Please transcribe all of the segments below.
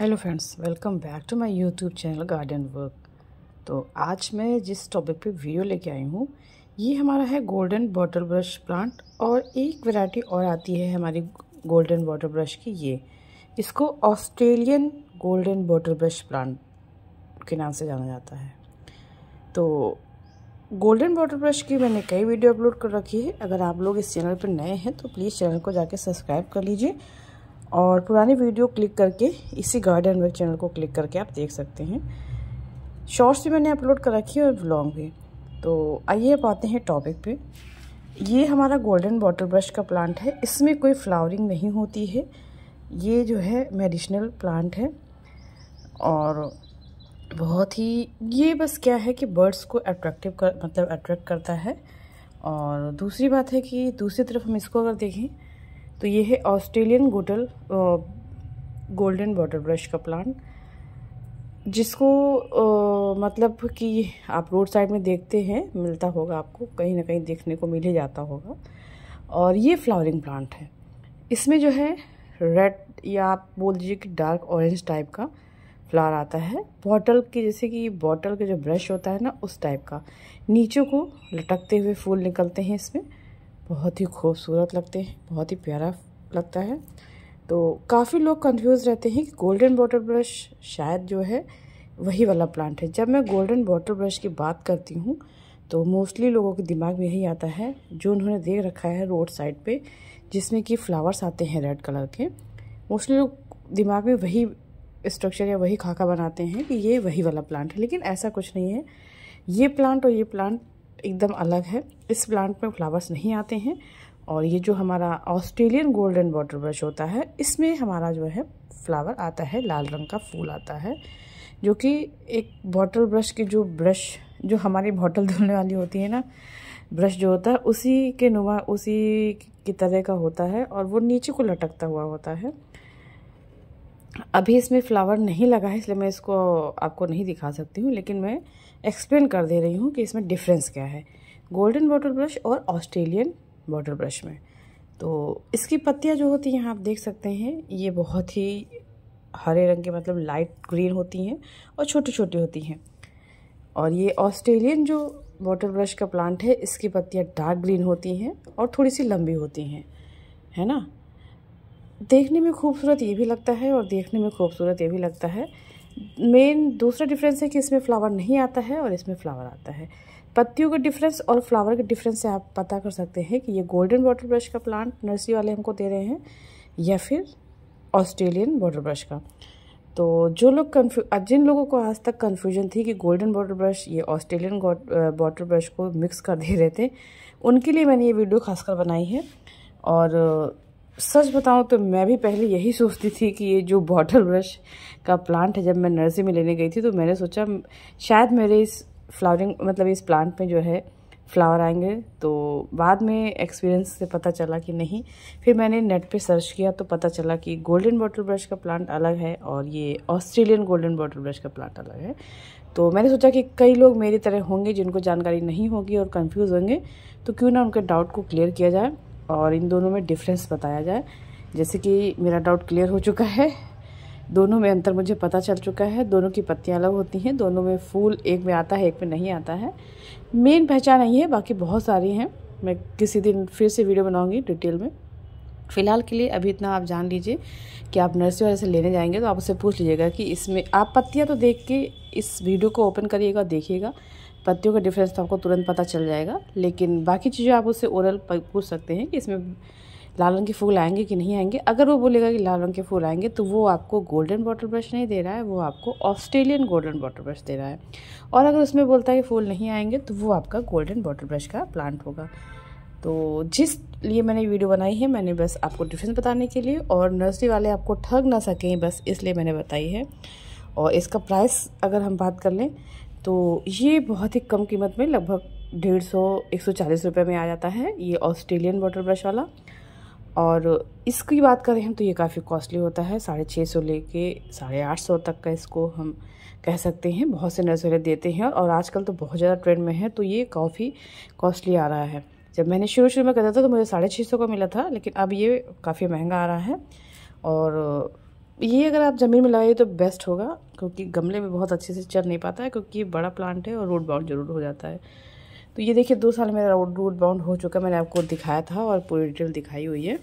hello friends welcome back to my YouTube channel garden work तो आज मैं जिस टॉपिक पे वीडियो लेके आई हूँ ये हमारा है गोल्डन बॉटल ब्रश प्लांट और एक वैरायटी और आती है हमारी गोल्डन बॉटल ब्रश की ये इसको Australian golden bottle brush plant के नाम से जाना जाता है तो गोल्डन बॉटल ब्रश की मैंने कई वीडियो अपलोड कर रखी है अगर आप लोग इस चैनल पर नए हैं तो प्लीज़ चैनल को जाके सब्सक्राइब कर लीजिए और पुरानी वीडियो क्लिक करके इसी गार्डन वर्क चैनल को क्लिक करके आप देख सकते हैं शॉर्ट्स भी मैंने अपलोड कर रखी है और ब्लॉग भी तो आइए अब आते हैं टॉपिक पे ये हमारा गोल्डन वाटर ब्रश का प्लांट है इसमें कोई फ्लावरिंग नहीं होती है ये जो है मेडिसिनल प्लांट है और बहुत ही ये बस क्या है कि बर्ड्स को अट्रैक्टिव कर मतलब अट्रैक्ट करता है और दूसरी बात है कि दूसरी तरफ हम इसको अगर देखें तो ये है ऑस्ट्रेलियन गोटल गोल्डन बॉर्डर ब्रश का प्लांट जिसको आ, मतलब कि आप रोड साइड में देखते हैं मिलता होगा आपको कहीं ना कहीं देखने को मिल ही जाता होगा और ये फ्लावरिंग प्लांट है इसमें जो है रेड या आप बोल दीजिए कि डार्क ऑरेंज टाइप का फ्लावर आता है बॉटल के जैसे कि बॉटल का जो ब्रश होता है ना उस टाइप का नीचे को लटकते हुए फूल निकलते हैं इसमें बहुत ही खूबसूरत लगते हैं बहुत ही प्यारा लगता है तो काफ़ी लोग कंफ्यूज रहते हैं कि गोल्डन वाटर ब्रश शायद जो है वही वाला प्लांट है जब मैं गोल्डन वाटर ब्रश की बात करती हूँ तो मोस्टली लोगों के दिमाग में यही आता है जो उन्होंने देख रखा है रोड साइड पे जिसमें कि फ्लावर्स आते हैं रेड कलर के मोस्टली लोग दिमाग में वही स्ट्रक्चर या वही खाका बनाते हैं कि ये वही वाला प्लांट है लेकिन ऐसा कुछ नहीं है ये प्लांट और ये प्लांट एकदम अलग है इस प्लांट में फ्लावर्स नहीं आते हैं और ये जो हमारा ऑस्ट्रेलियन गोल्डन वाटर ब्रश होता है इसमें हमारा जो है फ्लावर आता है लाल रंग का फूल आता है जो कि एक बॉटल ब्रश की जो ब्रश जो हमारी बॉटल धुलने वाली होती है ना ब्रश जो होता है उसी के नुमा उसी की तरह का होता है और वो नीचे को लटकता हुआ होता है अभी इसमें फ्लावर नहीं लगा है इसलिए मैं इसको आपको नहीं दिखा सकती हूँ लेकिन मैं एक्सप्लेन कर दे रही हूँ कि इसमें डिफरेंस क्या है गोल्डन वाटर ब्रश और ऑस्ट्रेलियन वाटर ब्रश में तो इसकी पत्तियाँ जो होती हैं आप देख सकते हैं ये बहुत ही हरे रंग के मतलब लाइट ग्रीन होती हैं और छोटी छोटी होती हैं और ये ऑस्ट्रेलियन जो वाटर ब्रश का प्लांट है इसकी पत्तियाँ डार्क ग्रीन होती हैं और थोड़ी सी लंबी होती हैं है ना देखने में खूबसूरत ये भी लगता है और देखने में खूबसूरत ये भी लगता है मेन दूसरा डिफरेंस है कि इसमें फ्लावर नहीं आता है और इसमें फ्लावर आता है पत्तियों के डिफरेंस और फ्लावर के डिफरेंस से आप पता कर सकते हैं कि ये गोल्डन वाटर ब्रश का प्लांट नर्सरी वाले हमको दे रहे हैं या फिर ऑस्ट्रेलियन वाटर ब्रश का तो जो लोग कन्फ्यू जिन लोगों को आज तक कन्फ्यूजन थी कि गोल्डन वाटर ब्रश ये ऑस्ट्रेलियन वाटर ब्रश को मिक्स कर दे रहे थे उनके लिए मैंने ये वीडियो खासकर बनाई है और सच बताऊँ तो मैं भी पहले यही सोचती थी कि ये जो बॉटल ब्रश का प्लांट है जब मैं नर्सरी में लेने गई थी तो मैंने सोचा शायद मेरे इस फ्लावरिंग मतलब इस प्लांट में जो है फ्लावर आएंगे तो बाद में एक्सपीरियंस से पता चला कि नहीं फिर मैंने नेट पे सर्च किया तो पता चला कि गोल्डन बॉटल ब्रश का प्लांट अलग है और ये ऑस्ट्रेलियन गोल्डन बॉटल ब्रश का प्लांट अलग है तो मैंने सोचा कि कई लोग मेरी तरह होंगे जिनको जानकारी नहीं होगी और कंफ्यूज होंगे तो क्यों ना उनके डाउट को क्लियर किया जाए और इन दोनों में डिफरेंस बताया जाए जैसे कि मेरा डाउट क्लियर हो चुका है दोनों में अंतर मुझे पता चल चुका है दोनों की पत्तियाँ अलग होती हैं दोनों में फूल एक में आता है एक में नहीं आता है मेन पहचान यही है बाकी बहुत सारी हैं मैं किसी दिन फिर से वीडियो बनाऊँगी डिटेल में फ़िलहाल के लिए अभी इतना आप जान लीजिए कि आप नर्सरी वाले से लेने जाएंगे तो आप उससे पूछ लीजिएगा कि इसमें आप पत्तियाँ तो देख के इस वीडियो को ओपन करिएगा देखिएगा पत्तियों का डिफरेंस तो आपको तुरंत पता चल जाएगा लेकिन बाकी चीज़ें आप उससे ओरल पूछ सकते हैं कि इसमें लाल रंग के फूल आएंगे कि नहीं आएंगे अगर वो बोलेगा कि लाल रंग के फूल आएंगे तो वो आपको गोल्डन वाटर ब्रश नहीं दे रहा है वो आपको ऑस्ट्रेलियन गोल्डन वाटर ब्रश दे रहा है और अगर उसमें बोलता है कि फूल नहीं आएंगे तो वो आपका गोल्डन वाटर ब्रश का प्लांट होगा तो जिस लिए मैंने वीडियो बनाई है मैंने बस आपको डिफरेंस बताने के लिए और नर्सरी वाले आपको ठग ना सकें बस इसलिए मैंने बताई है और इसका प्राइस अगर हम बात कर लें तो ये बहुत ही कम कीमत में लगभग डेढ़ सौ एक सौ चालीस रुपये में आ जाता है ये ऑस्ट्रेलियन वाटर ब्रश वाला और इसकी बात करें हम तो ये काफ़ी कॉस्टली होता है साढ़े छः सौ ले कर साढ़े आठ सौ तक का इसको हम कह सकते हैं बहुत से नर्सरी देते हैं और आजकल तो बहुत ज़्यादा ट्रेंड में है तो ये काफ़ी कॉस्टली आ रहा है जब मैंने शुरू शुरू में खरीदा था तो मुझे साढ़े छः सौ का मिला था लेकिन अब ये काफ़ी महंगा आ रहा है और ये अगर आप ज़मीन में लगाइए तो बेस्ट होगा क्योंकि गमले में बहुत अच्छे से चल नहीं पाता है क्योंकि ये बड़ा प्लांट है और रोड बाउंड जरूर हो जाता है तो ये देखिए दो साल मेरा रोड बाउंड हो चुका है मैंने आपको दिखाया था और पूरी डिटेल दिखाई हुई है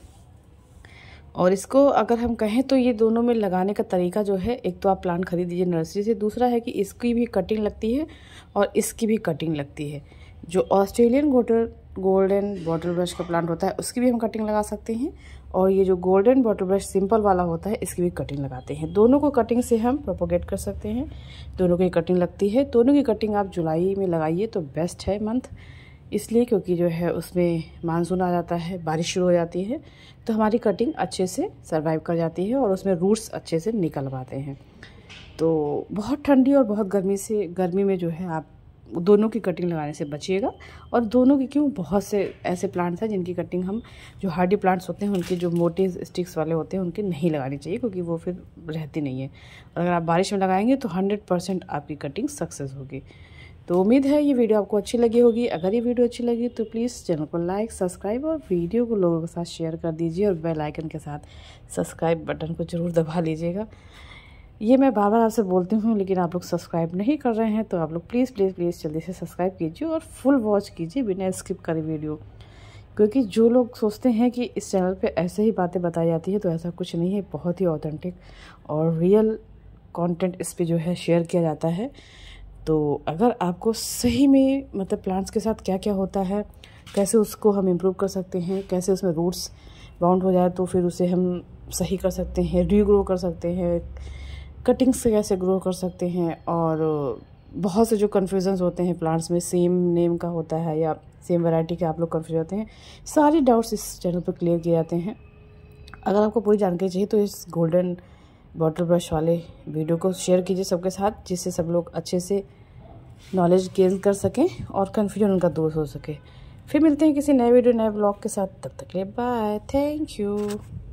और इसको अगर हम कहें तो ये दोनों में लगाने का तरीका जो है एक तो आप प्लांट खरीद लीजिए नर्सरी से दूसरा है कि इसकी भी कटिंग लगती है और इसकी भी कटिंग लगती है जो ऑस्ट्रेलियन गोटर गोल्डन बॉटल ब्रश का प्लांट होता है उसकी भी हम कटिंग लगा सकते हैं और ये जो गोल्डन बॉटल ब्रश सिंपल वाला होता है इसकी भी कटिंग लगाते हैं दोनों को कटिंग से हम प्रोपोगेट कर सकते हैं दोनों की कटिंग लगती है दोनों की कटिंग आप जुलाई में लगाइए तो बेस्ट है मंथ इसलिए क्योंकि जो है उसमें मानसून आ जाता है बारिश शुरू हो जाती है तो हमारी कटिंग अच्छे से सर्वाइव कर जाती है और उसमें रूट्स अच्छे से निकल पाते हैं तो बहुत ठंडी और बहुत गर्मी से गर्मी में जो है आप दोनों की कटिंग लगाने से बचिएगा और दोनों की क्यों बहुत से ऐसे प्लांट्स हैं जिनकी कटिंग हम जो हार्डी प्लांट्स होते हैं उनके जो मोटे स्टिक्स वाले होते हैं उनके नहीं लगानी चाहिए क्योंकि वो फिर रहती नहीं है और अगर आप बारिश में लगाएंगे तो हंड्रेड परसेंट आपकी कटिंग सक्सेस होगी तो उम्मीद है ये वीडियो आपको अच्छी लगी होगी अगर ये वीडियो अच्छी लगी तो प्लीज़ चैनल को लाइक सब्सक्राइब और वीडियो को लोगों के साथ शेयर कर दीजिए और बेलाइकन के साथ सब्सक्राइब बटन को ज़रूर दबा लीजिएगा ये मैं बार बार आपसे बोलती हूँ लेकिन आप लोग सब्सक्राइब नहीं कर रहे हैं तो आप लोग प्लीज़ प्लीज़ प्लीज़ जल्दी से सब्सक्राइब कीजिए और फुल वॉच कीजिए बिना स्किप करे वीडियो क्योंकि जो लोग सोचते हैं कि इस चैनल पे ऐसे ही बातें बताई जाती है तो ऐसा कुछ नहीं है बहुत ही ऑथेंटिक और रियल कॉन्टेंट इस पर जो है शेयर किया जाता है तो अगर आपको सही में मतलब प्लांट्स के साथ क्या क्या होता है कैसे उसको हम इम्प्रूव कर सकते हैं कैसे उसमें रूट्स बाउंड हो जाए तो फिर उसे हम सही कर सकते हैं रीग्रो कर सकते हैं कटिंग से कैसे ग्रो कर सकते हैं और बहुत से जो कन्फ्यूजन्स होते हैं प्लांट्स में सेम नेम का होता है या सेम वैरायटी के आप लोग कन्फ्यूज होते हैं सारे डाउट्स इस चैनल पर क्लियर किए जाते हैं अगर आपको पूरी जानकारी चाहिए तो इस गोल्डन बॉटल ब्रश वाले वीडियो को शेयर कीजिए सबके साथ जिससे सब लोग अच्छे से नॉलेज गेन कर सकें और कन्फ्यूजन उनका दूर हो सके फिर मिलते हैं किसी नए वीडियो नए ब्लॉग के साथ तब तक के लिए बाय थैंक यू